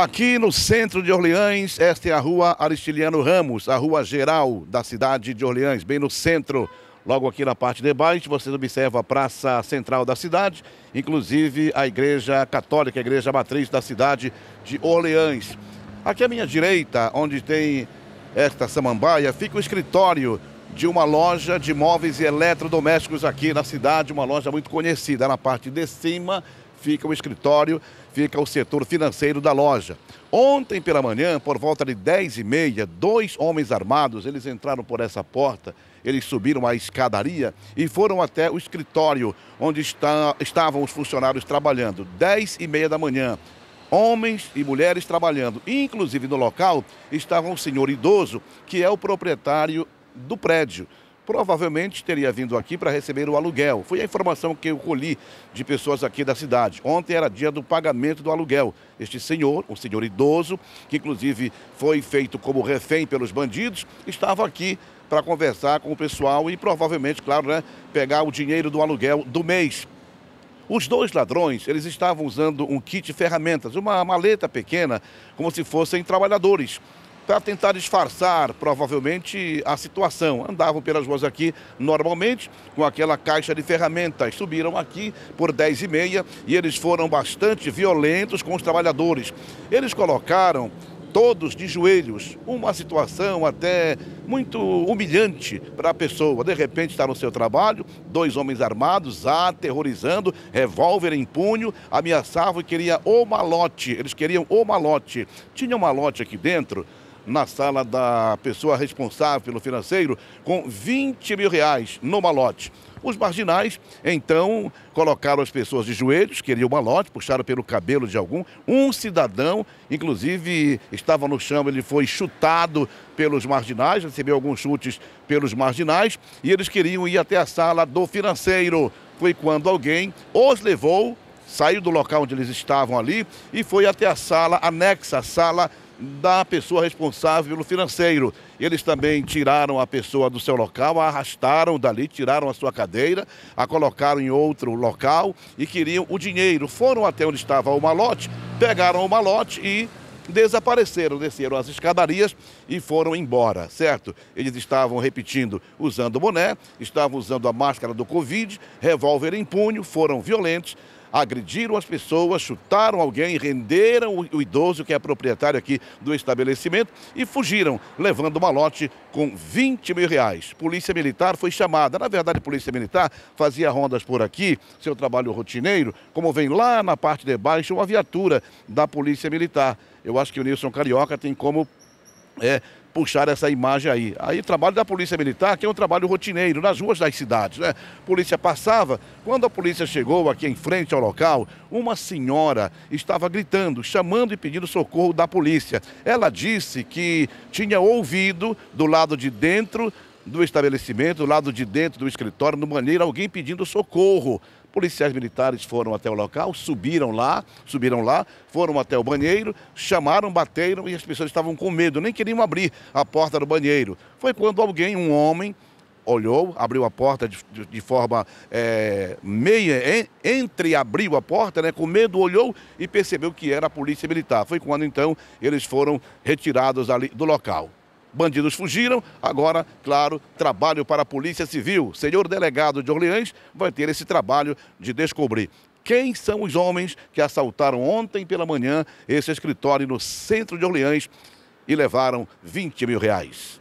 Aqui no centro de Orleans, esta é a rua Aristiliano Ramos, a rua geral da cidade de Orleans, bem no centro. Logo aqui na parte de baixo, vocês observam a praça central da cidade, inclusive a igreja católica, a igreja matriz da cidade de Orleans. Aqui à minha direita, onde tem esta samambaia, fica o escritório de uma loja de móveis e eletrodomésticos aqui na cidade, uma loja muito conhecida. Na parte de cima fica o escritório, fica o setor financeiro da loja. Ontem pela manhã, por volta de 10 e meia, dois homens armados, eles entraram por essa porta, eles subiram a escadaria e foram até o escritório onde está, estavam os funcionários trabalhando. 10 e meia da manhã homens e mulheres trabalhando. Inclusive no local estava um senhor idoso que é o proprietário do prédio provavelmente teria vindo aqui para receber o aluguel. Foi a informação que eu colhi de pessoas aqui da cidade. Ontem era dia do pagamento do aluguel. Este senhor, um senhor idoso, que inclusive foi feito como refém pelos bandidos, estava aqui para conversar com o pessoal e provavelmente, claro, né, pegar o dinheiro do aluguel do mês. Os dois ladrões, eles estavam usando um kit ferramentas, uma maleta pequena, como se fossem trabalhadores para tentar disfarçar, provavelmente, a situação. Andavam pelas ruas aqui normalmente, com aquela caixa de ferramentas. Subiram aqui por 10 e meia e eles foram bastante violentos com os trabalhadores. Eles colocaram todos de joelhos, uma situação até muito humilhante para a pessoa. De repente está no seu trabalho, dois homens armados, aterrorizando, revólver em punho, ameaçavam e queriam o malote. Eles queriam o malote. Tinha um malote aqui dentro na sala da pessoa responsável pelo financeiro com 20 mil reais no malote. Os marginais, então, colocaram as pessoas de joelhos, queriam o malote, puxaram pelo cabelo de algum. Um cidadão, inclusive, estava no chão, ele foi chutado pelos marginais, recebeu alguns chutes pelos marginais, e eles queriam ir até a sala do financeiro. Foi quando alguém os levou, saiu do local onde eles estavam ali e foi até a sala anexa, a sala da pessoa responsável pelo financeiro. Eles também tiraram a pessoa do seu local, a arrastaram dali, tiraram a sua cadeira, a colocaram em outro local e queriam o dinheiro. Foram até onde estava o malote, pegaram o malote e desapareceram, desceram as escadarias e foram embora, certo? Eles estavam repetindo usando boné, estavam usando a máscara do Covid, revólver em punho, foram violentos, agrediram as pessoas, chutaram alguém, renderam o idoso, que é proprietário aqui do estabelecimento, e fugiram, levando o malote com 20 mil reais. Polícia Militar foi chamada. Na verdade, Polícia Militar fazia rondas por aqui, seu trabalho rotineiro, como vem lá na parte de baixo uma viatura da Polícia Militar. Eu acho que o Nilson Carioca tem como é, puxar essa imagem aí. Aí o trabalho da Polícia Militar, que é um trabalho rotineiro, nas ruas das cidades, né? polícia passava, quando a polícia chegou aqui em frente ao local, uma senhora estava gritando, chamando e pedindo socorro da polícia. Ela disse que tinha ouvido do lado de dentro do estabelecimento, do lado de dentro do escritório, no banheiro, alguém pedindo socorro. Policiais militares foram até o local, subiram lá, subiram lá, foram até o banheiro, chamaram, bateram e as pessoas estavam com medo, nem queriam abrir a porta do banheiro. Foi quando alguém, um homem, olhou, abriu a porta de, de, forma é, meia, entreabriu a porta, né, com medo, olhou e percebeu que era a polícia militar. Foi quando então eles foram retirados ali do local. Bandidos fugiram, agora, claro, trabalho para a Polícia Civil. Senhor delegado de Orleans vai ter esse trabalho de descobrir quem são os homens que assaltaram ontem pela manhã esse escritório no centro de Orleans e levaram 20 mil reais.